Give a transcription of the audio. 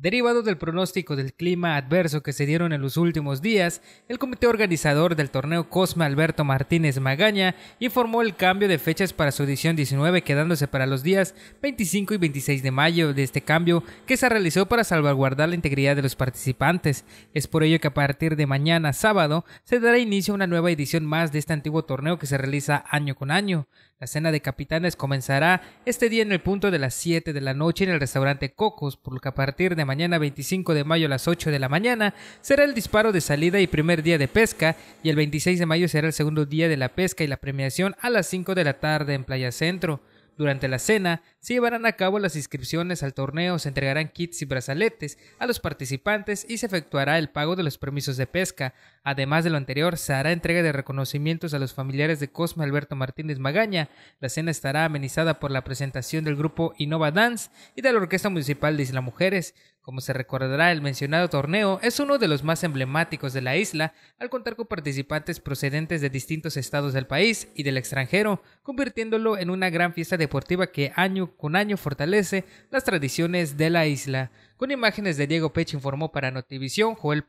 Derivado del pronóstico del clima adverso que se dieron en los últimos días, el comité organizador del torneo Cosme Alberto Martínez Magaña informó el cambio de fechas para su edición 19 quedándose para los días 25 y 26 de mayo de este cambio que se realizó para salvaguardar la integridad de los participantes. Es por ello que a partir de mañana sábado se dará inicio a una nueva edición más de este antiguo torneo que se realiza año con año. La cena de capitanes comenzará este día en el punto de las 7 de la noche en el restaurante Cocos, por lo que a partir de mañana 25 de mayo a las 8 de la mañana será el disparo de salida y primer día de pesca y el 26 de mayo será el segundo día de la pesca y la premiación a las 5 de la tarde en Playa Centro. Durante la cena se llevarán a cabo las inscripciones al torneo, se entregarán kits y brazaletes a los participantes y se efectuará el pago de los permisos de pesca. Además de lo anterior, se hará entrega de reconocimientos a los familiares de Cosme Alberto Martínez Magaña. La cena estará amenizada por la presentación del grupo Innova Dance y de la Orquesta Municipal de Isla Mujeres, como se recordará, el mencionado torneo es uno de los más emblemáticos de la isla, al contar con participantes procedentes de distintos estados del país y del extranjero, convirtiéndolo en una gran fiesta deportiva que año con año fortalece las tradiciones de la isla. Con imágenes de Diego Pech informó para Notivisión Joel